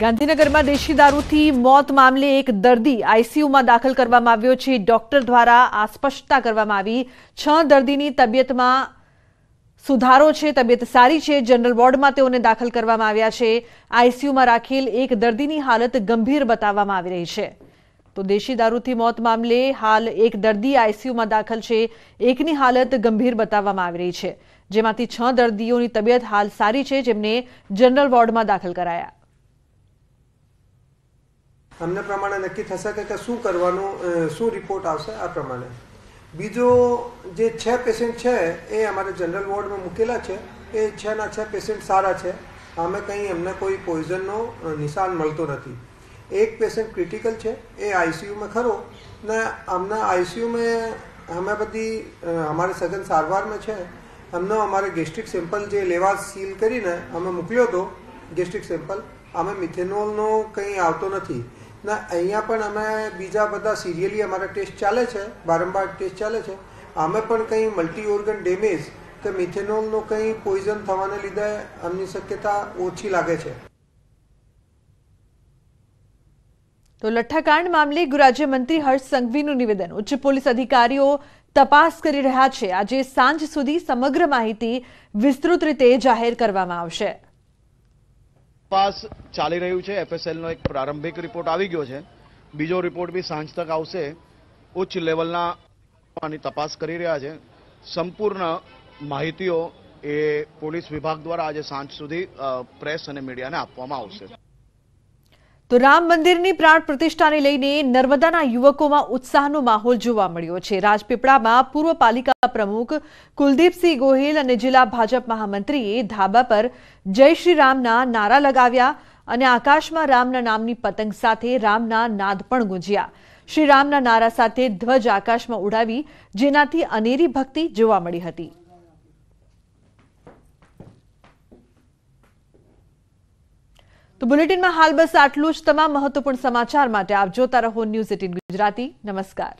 ગાંધીનગરમાં દેશી દારૂથી મોત મામલે એક દર્દી આઈસીયુમાં દાખલ કરવામાં આવ્યો છે ડોક્ટર દ્વારા આ સ્પષ્ટતા કરવામાં આવી છ દર્દીની તબિયતમાં સુધારો છે તબિયત સારી છે જનરલ વોર્ડમાં તેઓને દાખલ કરવામાં આવ્યા છે આઈસીયુમાં રાખેલ એક દર્દીની હાલત ગંભીર બતાવવામાં આવી રહી છે તો દેશી દારૂથી મોત મામલે હાલ એક દર્દી આઈસીયુમાં દાખલ છે એકની હાલત ગંભીર બતાવવામાં આવી રહી છે જેમાંથી છ દર્દીઓની તબિયત હાલ સારી છે જેમને જનરલ વોર્ડમાં દાખલ કરાયા અમને પ્રમાણે નક્કી થશે કે શું કરવાનું શું રિપોર્ટ આવશે આ પ્રમાણે બીજો જે છ પેશન્ટ છે એ અમારે જનરલ વોર્ડમાં મૂકેલા છે એ છના છ પેશન્ટ સારા છે અમે કંઈ એમને કોઈ પોઈઝનનો નિશાન મળતો નથી એક પેશન્ટ ક્રિટિકલ છે એ આઈસીયુમાં ખરો ને અમને આઈસીયુમાં અમે બધી અમારે સઘન સારવારમાં છે અમને અમારે ગેસ્ટ્રિક સેમ્પલ જે લેવા સીલ કરીને અમે મોકલ્યો હતો ગેસ્ટ્રિક સેમ્પલ અમે મિથેનોલનો કંઈ આવતો નથી ના અહીંયા પણ અમે બીજા બધા સિરિયલી અમારા ટેસ્ટ ચાલે છે વારંવાર ટેસ્ટ ચાલે છે અમે પણ કંઈ મલ્ટી ઓર્ગન ડેમેજ કે મિથેનોલનો કંઈ પોઈઝન થવાને લીધે આમની શક્યતા ઓછી લાગે છે તો લઠ્ઠાકાંડ મામલે ગૃહરાજ્યમંત્રી હર્ષ સંઘવીનું નિવેદન ઉચ્ચ પોલીસ અધિકારીઓ તપાસ કરી રહ્યા છે આજે સાંજ સુધી સમગ્ર માહિતી વિસ્તૃત રીતે જાહેર કરવામાં આવશે તપાસ ચાલી રહ્યું છે એફએસએલનો એક પ્રારંભિક રિપોર્ટ આવી ગયો છે બીજો રિપોર્ટ બી સાંજ તક આવશે ઉચ્ચ લેવલના આની તપાસ કરી રહ્યા છે સંપૂર્ણ માહિતીઓ એ પોલીસ વિભાગ દ્વારા આજે સાંજ સુધી પ્રેસ અને મીડિયાને આપવામાં આવશે તો રામ મંદિરની પ્રાણ પ્રતિષ્ઠાને લઈને નર્મદાના યુવકોમાં ઉત્સાહનો માહોલ જોવા મળ્યો છે રાજપીપળામાં પૂર્વ પાલિકા પ્રમુખ કુલદીપસિંહ ગોહિલ અને જિલ્લા ભાજપ મહામંત્રીએ ધાબા પર જય શ્રી રામના નારા લગાવ્યા અને આકાશમાં રામના નામની પતંગ સાથે રામના નાદ પણ ગુંજ્યા શ્રી રામના નારા સાથે ધ્વજ આકાશમાં ઉડાવી જેનાથી અનેરી ભક્તિ જોવા મળી હતી તો બુલેટિનમાં હાલ બસ આટલું જ તમામ મહત્વપૂર્ણ સમાચાર માટે આપ જોતા રહો ન્યૂઝ એટીન ગુજરાતી નમસ્કાર